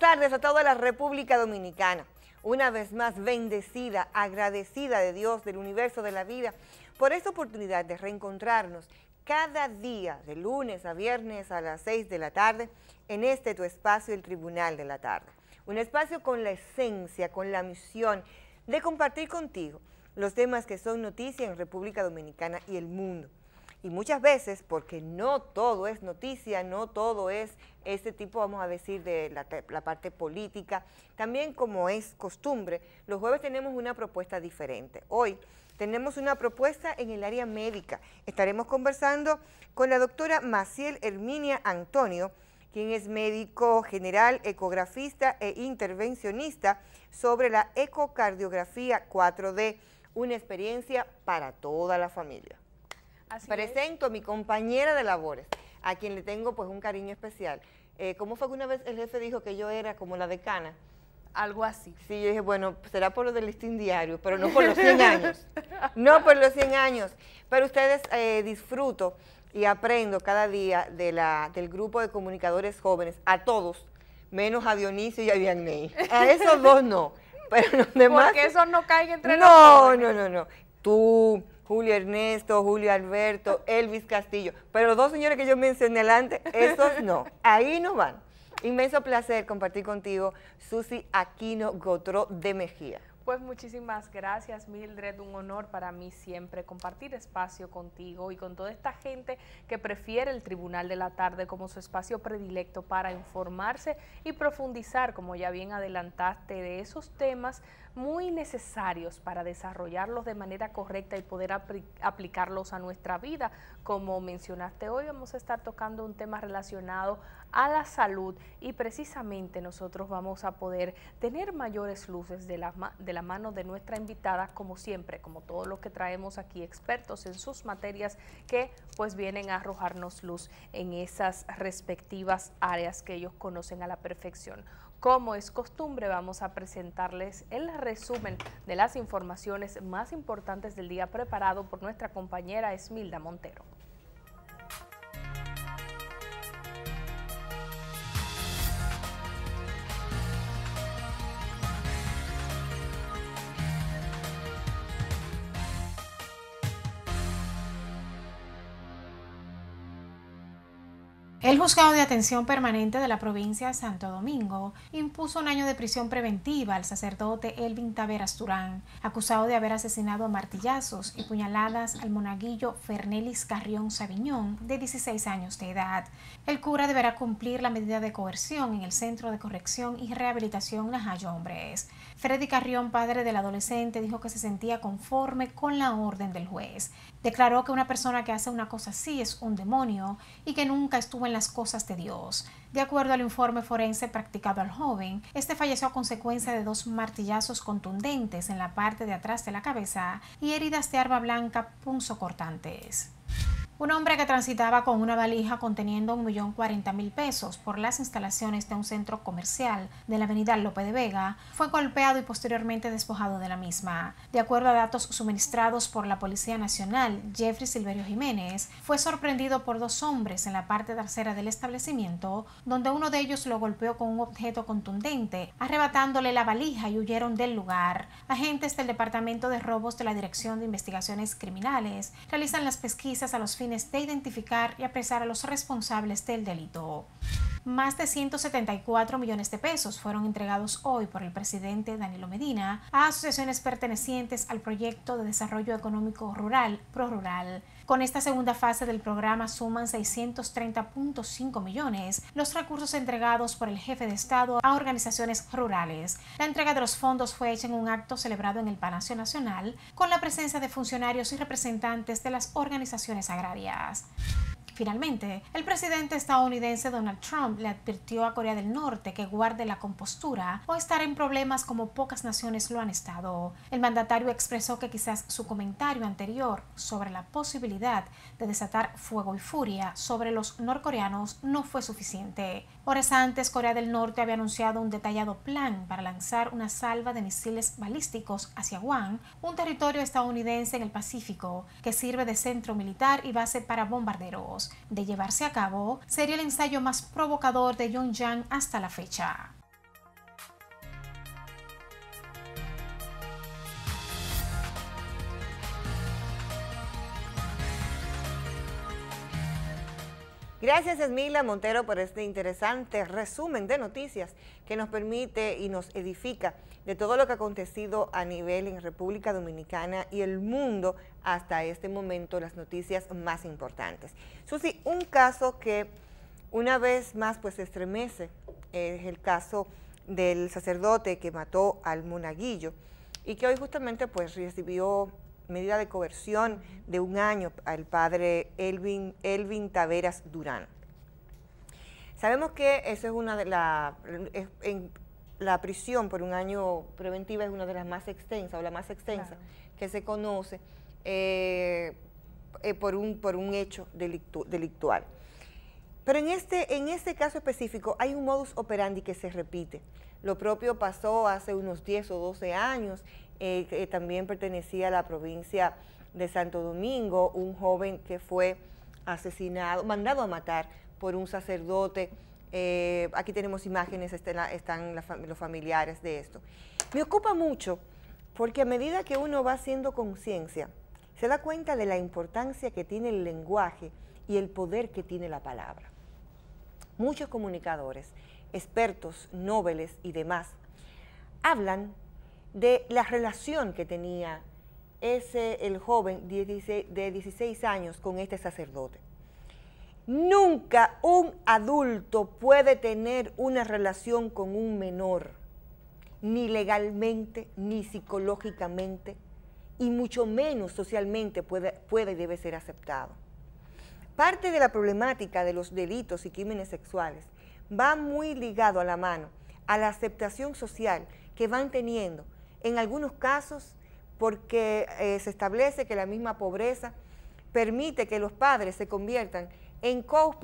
Buenas tardes a toda la República Dominicana. Una vez más bendecida, agradecida de Dios, del universo, de la vida, por esta oportunidad de reencontrarnos cada día, de lunes a viernes a las 6 de la tarde, en este tu espacio, el Tribunal de la Tarde. Un espacio con la esencia, con la misión de compartir contigo los temas que son noticia en República Dominicana y el mundo. Y muchas veces, porque no todo es noticia, no todo es este tipo, vamos a decir, de la, la, parte política, también como es costumbre, los jueves tenemos una propuesta diferente. Hoy tenemos una propuesta en el área médica. Estaremos conversando con la doctora Maciel Herminia Antonio, quien es médico general, ecografista e intervencionista sobre la ecocardiografía 4D, una experiencia para toda la familia. Presento a mi compañera de labores, a quien le tengo pues un cariño especial. Eh, ¿Cómo fue que una vez el jefe dijo que yo era como la decana? Algo así. Sí, yo dije, bueno, será por lo del listín diario, pero no por los 100 años. No por los 100 años. Pero ustedes eh, disfruto y aprendo cada día de la, del grupo de comunicadores jóvenes, a todos, menos a Dionisio y a Vianney. A esos dos no. Pero los demás... Porque esos no caen entre No, no, no, no. Tú, Julio Ernesto, Julio Alberto, Elvis Castillo. Pero los dos señores que yo mencioné antes, esos no. Ahí no van. Inmenso placer compartir contigo, Susi Aquino Gotro de Mejía. Pues muchísimas gracias Mildred, un honor para mí siempre compartir espacio contigo y con toda esta gente que prefiere el Tribunal de la Tarde como su espacio predilecto para informarse y profundizar, como ya bien adelantaste, de esos temas muy necesarios para desarrollarlos de manera correcta y poder aplicarlos a nuestra vida. Como mencionaste hoy, vamos a estar tocando un tema relacionado a la salud y precisamente nosotros vamos a poder tener mayores luces de la, de la mano de nuestra invitada, como siempre, como todos los que traemos aquí, expertos en sus materias que pues vienen a arrojarnos luz en esas respectivas áreas que ellos conocen a la perfección. Como es costumbre, vamos a presentarles el resumen de las informaciones más importantes del día preparado por nuestra compañera Esmilda Montero. El juzgado de atención permanente de la provincia de Santo Domingo impuso un año de prisión preventiva al sacerdote Elvin Taveras Turán, acusado de haber asesinado a martillazos y puñaladas al monaguillo Fernelis Carrión Sabiñón, de 16 años de edad. El cura deberá cumplir la medida de coerción en el Centro de Corrección y Rehabilitación Najayo Hombres. Freddy Carrión, padre del adolescente, dijo que se sentía conforme con la orden del juez. Declaró que una persona que hace una cosa así es un demonio y que nunca estuvo en las cosas de Dios. De acuerdo al informe forense practicado al joven, este falleció a consecuencia de dos martillazos contundentes en la parte de atrás de la cabeza y heridas de arma blanca punzocortantes. Un hombre que transitaba con una valija conteniendo un millón mil pesos por las instalaciones de un centro comercial de la avenida López de Vega fue golpeado y posteriormente despojado de la misma. De acuerdo a datos suministrados por la Policía Nacional, Jeffrey Silverio Jiménez fue sorprendido por dos hombres en la parte trasera del establecimiento, donde uno de ellos lo golpeó con un objeto contundente, arrebatándole la valija y huyeron del lugar. Agentes del Departamento de Robos de la Dirección de Investigaciones Criminales realizan las pesquisas a los fines de este identificar y apresar a los responsables del delito más de 174 millones de pesos fueron entregados hoy por el presidente Danilo Medina a asociaciones pertenecientes al proyecto de desarrollo económico rural ProRural. Con esta segunda fase del programa suman 630.5 millones los recursos entregados por el jefe de Estado a organizaciones rurales. La entrega de los fondos fue hecha en un acto celebrado en el Palacio Nacional con la presencia de funcionarios y representantes de las organizaciones agrarias. Finalmente, el presidente estadounidense Donald Trump le advirtió a Corea del Norte que guarde la compostura o estar en problemas como pocas naciones lo han estado. El mandatario expresó que quizás su comentario anterior sobre la posibilidad de desatar fuego y furia sobre los norcoreanos no fue suficiente. Horas antes, Corea del Norte había anunciado un detallado plan para lanzar una salva de misiles balísticos hacia Guam, un territorio estadounidense en el Pacífico que sirve de centro militar y base para bombarderos. De llevarse a cabo, sería el ensayo más provocador de Yongyang hasta la fecha. Gracias Esmila Montero por este interesante resumen de noticias que nos permite y nos edifica de todo lo que ha acontecido a nivel en República Dominicana y el mundo hasta este momento, las noticias más importantes. Susi, un caso que una vez más pues estremece es el caso del sacerdote que mató al monaguillo y que hoy justamente pues recibió medida de coerción de un año al padre Elvin, Elvin Taveras Durán. Sabemos que eso es una de la, la prisión por un año preventiva es una de las más extensas o la más extensa que se conoce eh, eh, por, un, por un hecho delictual. Pero en este, en este caso específico hay un modus operandi que se repite. Lo propio pasó hace unos 10 o 12 años eh, también pertenecía a la provincia de Santo Domingo, un joven que fue asesinado, mandado a matar por un sacerdote. Eh, aquí tenemos imágenes, están los familiares de esto. Me ocupa mucho porque a medida que uno va haciendo conciencia, se da cuenta de la importancia que tiene el lenguaje y el poder que tiene la palabra. Muchos comunicadores, expertos, nobles y demás, hablan de la relación que tenía ese, el joven de 16 años con este sacerdote. Nunca un adulto puede tener una relación con un menor, ni legalmente, ni psicológicamente, y mucho menos socialmente puede, puede y debe ser aceptado. Parte de la problemática de los delitos y crímenes sexuales va muy ligado a la mano a la aceptación social que van teniendo en algunos casos porque eh, se establece que la misma pobreza permite que los padres se conviertan en co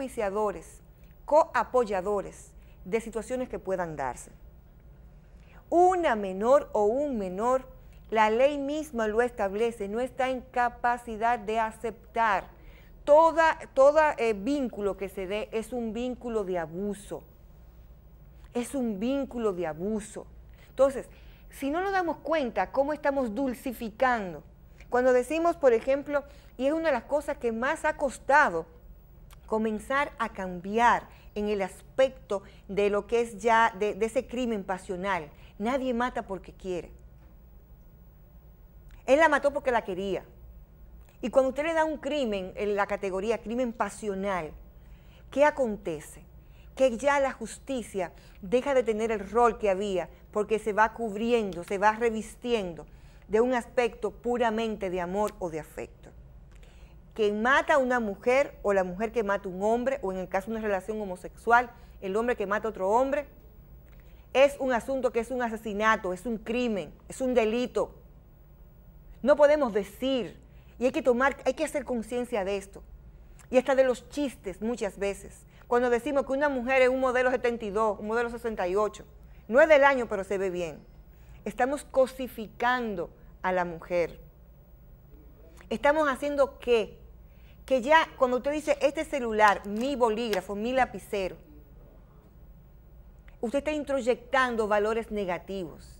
coapoyadores de situaciones que puedan darse. Una menor o un menor, la ley misma lo establece, no está en capacidad de aceptar. Todo eh, vínculo que se dé es un vínculo de abuso. Es un vínculo de abuso. Entonces, si no nos damos cuenta cómo estamos dulcificando, cuando decimos, por ejemplo, y es una de las cosas que más ha costado comenzar a cambiar en el aspecto de lo que es ya, de, ese crimen pasional. Nadie mata porque quiere. Él la mató porque la quería. Y cuando usted le da un crimen, en la categoría crimen pasional, ¿qué acontece? que ya la justicia deja de tener el rol que había porque se va cubriendo, se va revistiendo de un aspecto puramente de amor o de afecto. Quien mata a una mujer o la mujer que mata a un hombre, o en el caso de una relación homosexual, el hombre que mata a otro hombre, es un asunto que es un asesinato, es un crimen, es un delito. No podemos decir, y hay que tomar, hay que hacer conciencia de esto, y hasta de los chistes muchas veces cuando decimos que una mujer es un modelo 72, un modelo 68. No es del año, pero se ve bien. Estamos cosificando a la mujer. Estamos haciendo que, que ya cuando usted dice este celular, mi bolígrafo, mi lapicero, usted está introyectando valores negativos,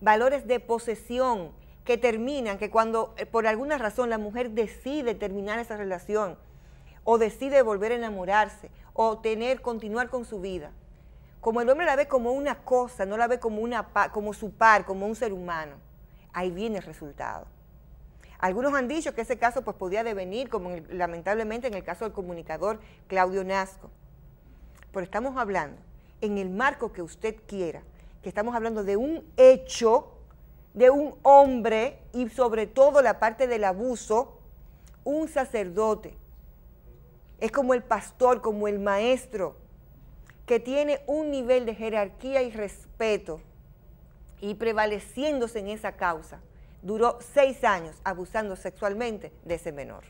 valores de posesión que terminan, que cuando eh, por alguna razón la mujer decide terminar esa relación, o decide volver a enamorarse o tener, continuar con su vida. Como el hombre la ve como una cosa, no la ve como, una, como su par, como un ser humano, ahí viene el resultado. Algunos han dicho que ese caso pues, podía devenir, como lamentablemente en el caso del comunicador Claudio Nasco. Pero estamos hablando, en el marco que usted quiera, que estamos hablando de un hecho, de un hombre y sobre todo la parte del abuso, un sacerdote es como el pastor, como el maestro, que tiene un nivel de jerarquía y respeto y prevaleciéndose en esa causa. Duró seis años abusando sexualmente de ese menor.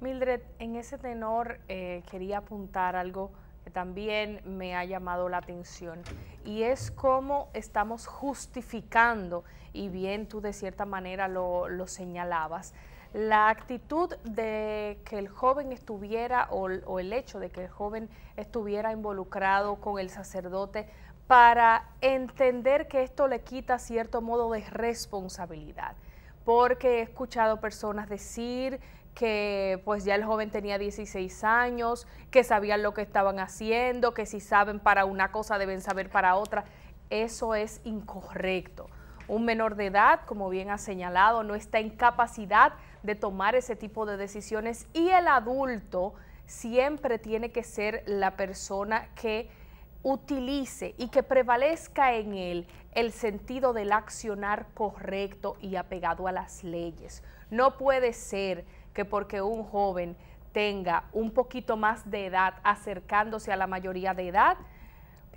Mildred, en ese tenor eh, quería apuntar algo que también me ha llamado la atención y es cómo estamos justificando, y bien tú de cierta manera lo señalabas, la actitud de que el joven estuviera o, el hecho de que el joven estuviera involucrado con el sacerdote para entender que esto le quita cierto modo de responsabilidad, porque he escuchado personas decir que pues ya el joven tenía 16 años, que sabían lo que estaban haciendo, que si saben para una cosa deben saber para otra. Eso es incorrecto. Un menor de edad, como bien ha señalado, no está en capacidad de tomar ese tipo de decisiones y el adulto siempre tiene que ser la persona que utilice y que prevalezca en él el sentido del accionar correcto y apegado a las leyes. No puede ser que porque un joven tenga un poquito más de edad acercándose a la mayoría de edad,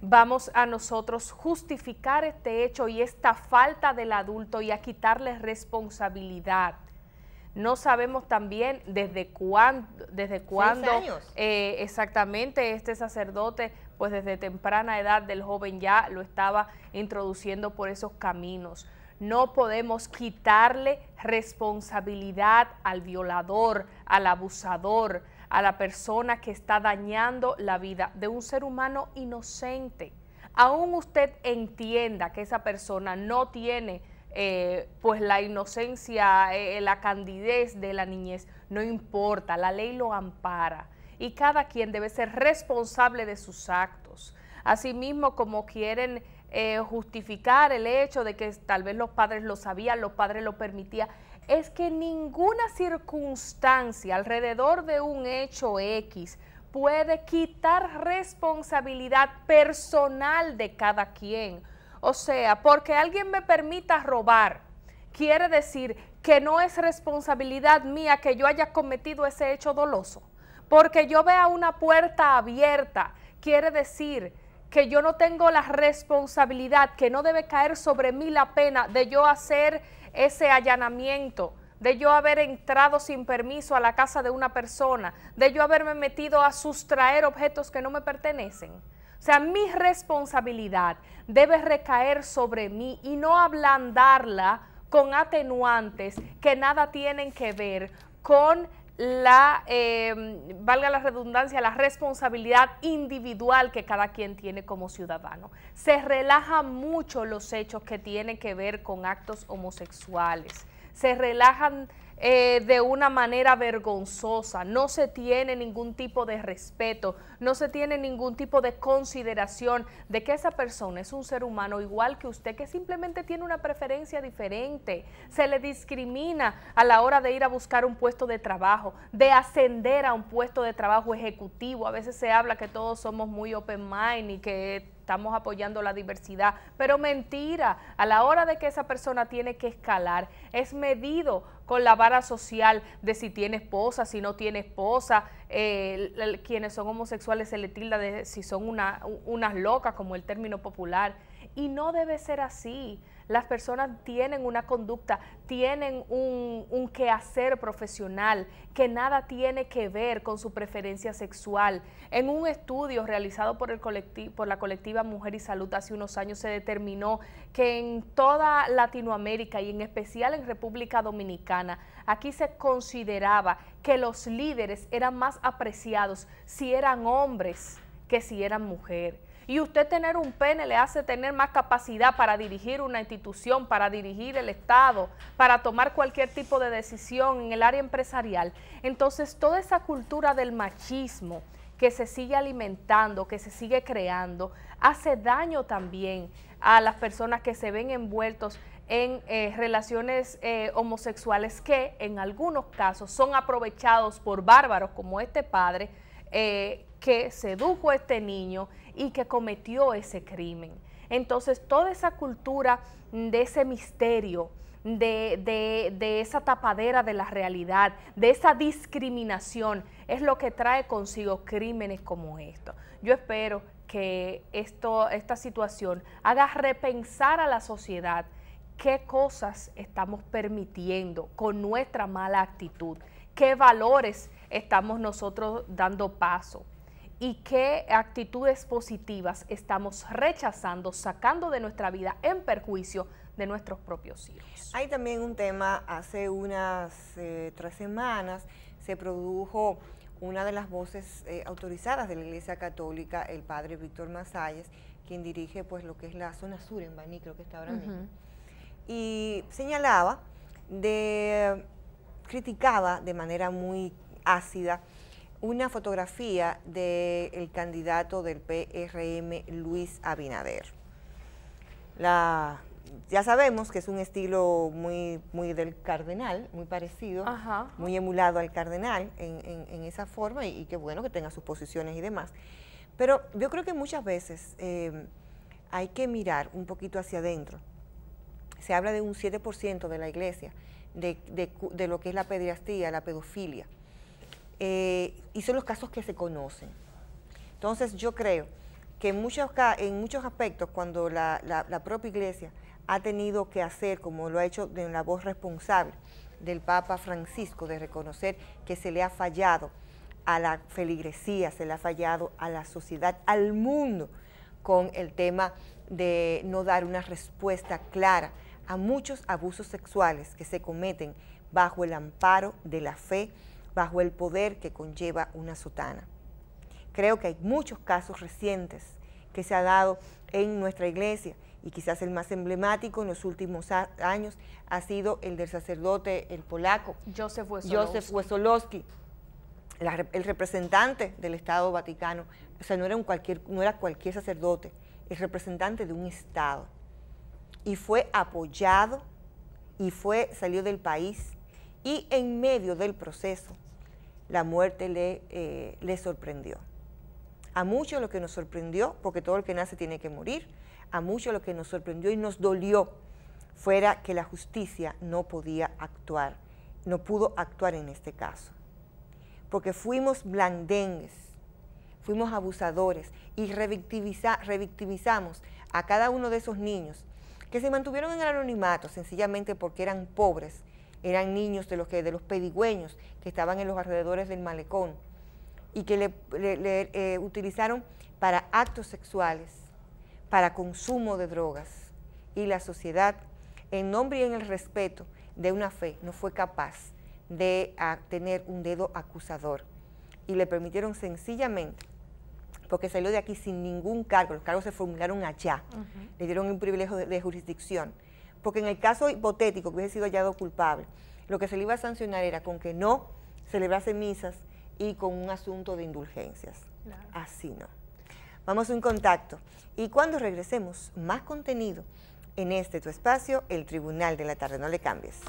vamos a nosotros justificar este hecho y esta falta del adulto y a quitarle responsabilidad no sabemos también desde cuándo, desde eh, cuándo exactamente este sacerdote, pues desde temprana edad del joven ya lo estaba introduciendo por esos caminos. No podemos quitarle responsabilidad al violador, al abusador, a la persona que está dañando la vida de un ser humano inocente. Aún usted entienda que esa persona no tiene eh, pues la inocencia, eh, la candidez de la niñez no importa, la ley lo ampara y cada quien debe ser responsable de sus actos. Asimismo, como quieren eh, justificar el hecho de que tal vez los padres lo sabían, los padres lo permitían, es que ninguna circunstancia alrededor de un hecho X puede quitar responsabilidad personal de cada quien o sea, porque alguien me permita robar, quiere decir que no es responsabilidad mía que yo haya cometido ese hecho doloso. Porque yo vea una puerta abierta, quiere decir que yo no tengo la responsabilidad, que no debe caer sobre mí la pena de yo hacer ese allanamiento, de yo haber entrado sin permiso a la casa de una persona, de yo haberme metido a sustraer objetos que no me pertenecen. O sea, mi responsabilidad debe recaer sobre mí y no ablandarla con atenuantes que nada tienen que ver con la, em, valga la redundancia, la responsabilidad individual que cada quien tiene como ciudadano. Se relajan mucho los hechos que tienen que ver con actos homosexuales. Se relajan eh, de una manera vergonzosa, no se tiene ningún tipo de respeto, no se tiene ningún tipo de consideración de que esa persona es un ser humano igual que usted, que simplemente tiene una preferencia diferente, se le discrimina a la hora de ir a buscar un puesto de trabajo, de ascender a un puesto de trabajo ejecutivo, a veces se habla que todos somos muy open mind y que estamos apoyando la diversidad, pero mentira, a la hora de que esa persona tiene que escalar, es medido con la vara social de si tiene esposa, si no tiene esposa, eh, quienes son homosexuales se le tilda de si son una, unas locas, como el término popular. Y no debe ser así. Las personas tienen una conducta, tienen un, un quehacer profesional que nada tiene que ver con su preferencia sexual. En un estudio realizado por, el por la colectiva Mujer y Salud hace unos años se determinó que en toda Latinoamérica y en especial en República Dominicana, aquí se consideraba que los líderes eran más apreciados si eran hombres que si eran mujeres. Y usted tener un pene le hace tener más capacidad para dirigir una institución, para dirigir el Estado, para tomar cualquier tipo de decisión en el área empresarial. Entonces, toda esa cultura del machismo que se sigue alimentando, que se sigue creando, hace daño también a las personas que se ven envueltos en eh, relaciones eh, homosexuales que en algunos casos son aprovechados por bárbaros como este padre eh, que sedujo a este niño y que cometió ese crimen. Entonces, toda esa cultura de ese misterio, de, esa tapadera de la realidad, de esa discriminación, es lo que trae consigo crímenes como estos. Yo espero que esto, esta situación haga repensar a la sociedad qué cosas estamos permitiendo con nuestra mala actitud, qué valores estamos nosotros dando paso y qué actitudes positivas estamos rechazando, sacando de nuestra vida en perjuicio de nuestros propios hijos. Hay también un tema, hace unas eh, tres semanas se produjo una de las voces eh, autorizadas de la Iglesia Católica, el padre Víctor Masalles, quien dirige pues lo que es la zona sur en Baní, creo que está ahora mismo, y señalaba criticaba de manera muy ácida una fotografía del candidato del PRM, Luis Abinader. ya sabemos que es un estilo muy, muy del cardenal, muy parecido, muy emulado al cardenal en, esa forma y, que qué bueno que tenga sus posiciones y demás. Pero yo creo que muchas veces eh, hay que mirar un poquito hacia adentro. Se habla de un 7% de la iglesia, de, lo que es la pediastía, la pedofilia. Eh, y son los casos que se conocen. Entonces yo creo que en muchos, en muchos aspectos cuando la, la propia iglesia ha tenido que hacer, como lo ha hecho de la voz responsable del Papa Francisco, de reconocer que se le ha fallado a la feligresía, se le ha fallado a la sociedad, al mundo, con el tema de no dar una respuesta clara a muchos abusos sexuales que se cometen bajo el amparo de la fe bajo el poder que conlleva una sotana. Creo que hay muchos casos recientes que se ha dado en nuestra iglesia y quizás el más emblemático en los últimos años ha sido el del sacerdote, el polaco, Joseph Wesolowski, el representante del Estado Vaticano. O sea, no era, un cualquier, no era cualquier sacerdote, el representante de un Estado. Y fue apoyado y fue, salió del país y en medio del proceso la muerte le, eh, le sorprendió. A muchos lo que nos sorprendió, porque todo el que nace tiene que morir, a muchos lo que nos sorprendió y nos dolió fuera que la justicia no podía actuar, no pudo actuar en este caso. Porque fuimos blandengues, fuimos abusadores y revictimizamos a cada uno de esos niños que se mantuvieron en el anonimato sencillamente porque eran pobres eran niños de los, que, de los pedigüeños que estaban en los alrededores del malecón y que le, eh, utilizaron para actos sexuales, para consumo de drogas. Y la sociedad, en nombre y en el respeto de una fe, no fue capaz de ah, tener un dedo acusador. Y le permitieron sencillamente, porque salió de aquí sin ningún cargo, los cargos se formularon allá, le dieron un privilegio de jurisdicción porque en el caso hipotético que hubiese sido hallado culpable, lo que se le iba a sancionar era con que no celebrase misas y con un asunto de indulgencias. Así no. Vamos a un contacto. Y cuando regresemos, más contenido en este tu espacio, el Tribunal de la Tarde. No le cambies.